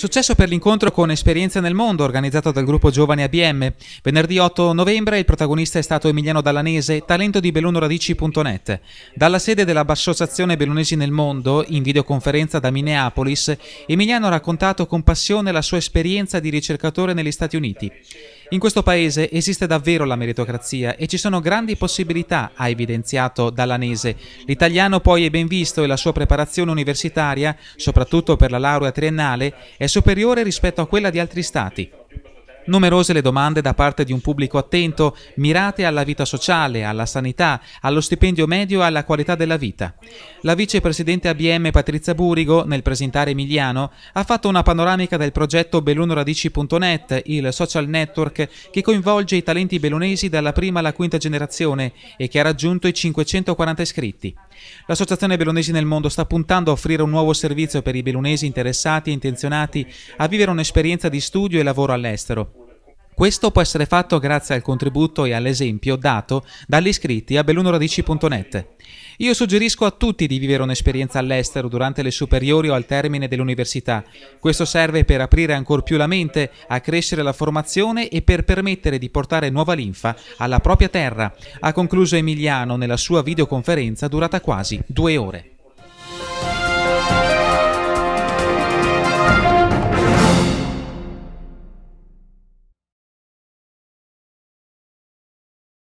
Successo per l'incontro con Esperienze nel Mondo organizzato dal gruppo Giovani ABM. Venerdì 8 novembre il protagonista è stato Emiliano Dallanese, talento di bellunoradici.net. Dalla sede della Associazione Bellunesi nel Mondo, in videoconferenza da Minneapolis, Emiliano ha raccontato con passione la sua esperienza di ricercatore negli Stati Uniti. In questo paese esiste davvero la meritocrazia e ci sono grandi possibilità, ha evidenziato Dallanese. L'italiano poi è ben visto e la sua preparazione universitaria, soprattutto per la laurea triennale, è superiore rispetto a quella di altri stati. Numerose le domande da parte di un pubblico attento, mirate alla vita sociale, alla sanità, allo stipendio medio e alla qualità della vita. La vicepresidente ABM Patrizia Burigo, nel presentare Emiliano, ha fatto una panoramica del progetto belunoradici.net, il social network che coinvolge i talenti belunesi dalla prima alla quinta generazione e che ha raggiunto i 540 iscritti. L'Associazione Belunesi nel Mondo sta puntando a offrire un nuovo servizio per i belunesi interessati e intenzionati a vivere un'esperienza di studio e lavoro all'estero. Questo può essere fatto grazie al contributo e all'esempio dato dagli iscritti a bellunoradici.net. Io suggerisco a tutti di vivere un'esperienza all'estero durante le superiori o al termine dell'università. Questo serve per aprire ancor più la mente, accrescere la formazione e per permettere di portare nuova linfa alla propria terra, ha concluso Emiliano nella sua videoconferenza durata quasi due ore.